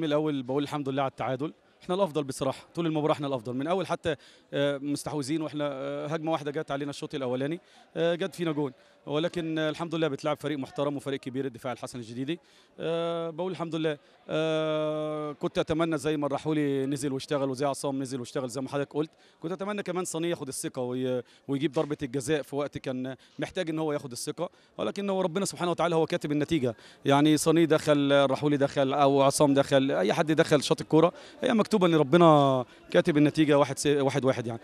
من الاول بقول الحمد لله على التعادل احنا الافضل بصراحه طول المباراه احنا الافضل من اول حتى آه، مستحوذين واحنا آه، هجمه واحده جت علينا الشوط الاولاني آه، جت فينا جون ولكن الحمد لله بتلعب فريق محترم وفريق كبير الدفاع الحسن الجديدي بقول الحمد لله كنت اتمنى زي ما الرحولي نزل واشتغل وزي عصام نزل واشتغل زي ما حضرتك قلت كنت اتمنى كمان صني ياخد الثقه ويجيب ضربه الجزاء في وقت كان محتاج ان هو ياخد الثقه ولكن هو ربنا سبحانه وتعالى هو كاتب النتيجه يعني صيني دخل الرحولي دخل او عصام دخل اي حد دخل شاط الكوره هي مكتوبه ان ربنا كاتب النتيجه واحد واحد واحد يعني